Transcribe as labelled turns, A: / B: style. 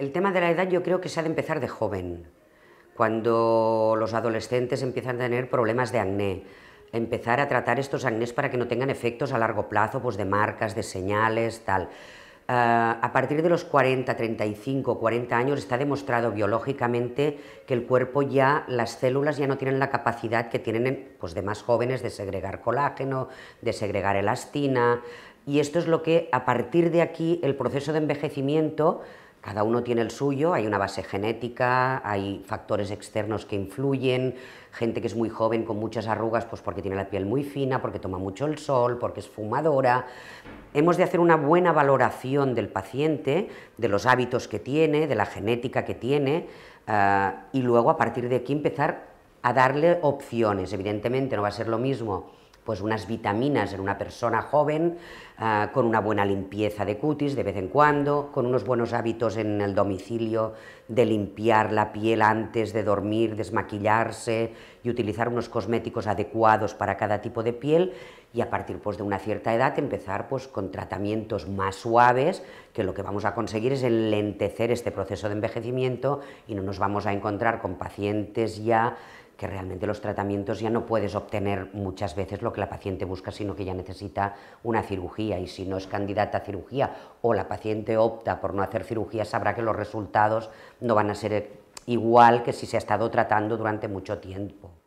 A: El tema de la edad yo creo que se ha de empezar de joven, cuando los adolescentes empiezan a tener problemas de acné, empezar a tratar estos acnés para que no tengan efectos a largo plazo, pues de marcas, de señales, tal. Ah, a partir de los 40, 35, 40 años está demostrado biológicamente que el cuerpo ya, las células ya no tienen la capacidad que tienen pues, de más jóvenes de segregar colágeno, de segregar elastina, y esto es lo que a partir de aquí el proceso de envejecimiento cada uno tiene el suyo, hay una base genética, hay factores externos que influyen, gente que es muy joven con muchas arrugas, pues porque tiene la piel muy fina, porque toma mucho el sol, porque es fumadora. Hemos de hacer una buena valoración del paciente, de los hábitos que tiene, de la genética que tiene, eh, y luego a partir de aquí empezar a darle opciones. Evidentemente no va a ser lo mismo pues unas vitaminas en una persona joven, ah, con una buena limpieza de cutis de vez en cuando, con unos buenos hábitos en el domicilio de limpiar la piel antes de dormir, desmaquillarse y utilizar unos cosméticos adecuados para cada tipo de piel y a partir pues, de una cierta edad empezar pues, con tratamientos más suaves que lo que vamos a conseguir es enlentecer este proceso de envejecimiento y no nos vamos a encontrar con pacientes ya que realmente los tratamientos ya no puedes obtener muchas veces lo que la paciente busca, sino que ya necesita una cirugía y si no es candidata a cirugía o la paciente opta por no hacer cirugía, sabrá que los resultados no van a ser igual que si se ha estado tratando durante mucho tiempo.